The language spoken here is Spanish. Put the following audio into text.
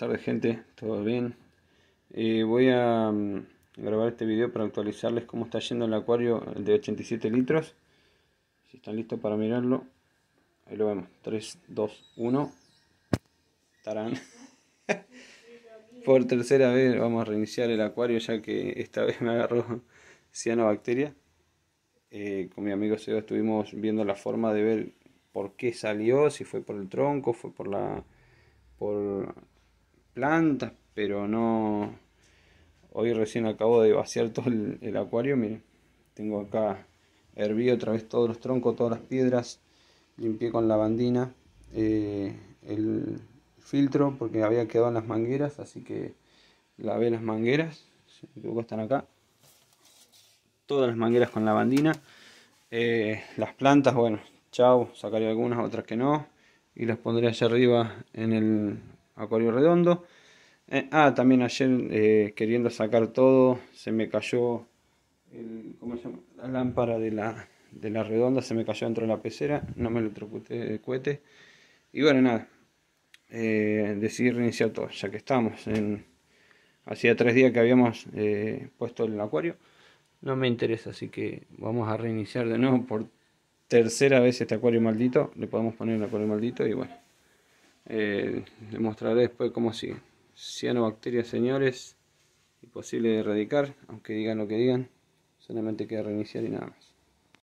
tardes gente, todo bien. Eh, voy a mm, grabar este video para actualizarles cómo está yendo el acuario de 87 litros. Si están listos para mirarlo, ahí lo vemos. 3, 2, 1. Tarán. Por tercera vez vamos a reiniciar el acuario ya que esta vez me agarró cianobacteria. Eh, con mi amigo Seba estuvimos viendo la forma de ver por qué salió, si fue por el tronco, fue por la por plantas, pero no... Hoy recién acabo de vaciar todo el, acuario, miren. Tengo acá herví otra vez todos los troncos, todas las piedras, limpié con lavandina eh, el filtro porque había quedado en las mangueras, así que lavé las mangueras, si están acá, todas las mangueras con lavandina, bandina eh, las plantas, bueno, chau, sacaré algunas, otras que no, y las pondré allá arriba en el, Acuario Redondo. Eh, ah, también ayer eh, queriendo sacar todo, se me cayó la lámpara de la, redonda, se me cayó dentro de la pecera, no me lo electrocuté de cohete. Y bueno, nada, eh, decidí reiniciar todo, ya que estamos en... Hacía tres días que habíamos puesto el acuario. No me interesa, así que vamos a reiniciar de nuevo por tercera vez este acuario maldito. Le podemos poner el acuario maldito y bueno. Eh, les mostraré después cómo sigue. Cianobacterias, señores, imposible de erradicar, aunque digan lo que digan, solamente queda reiniciar y nada más.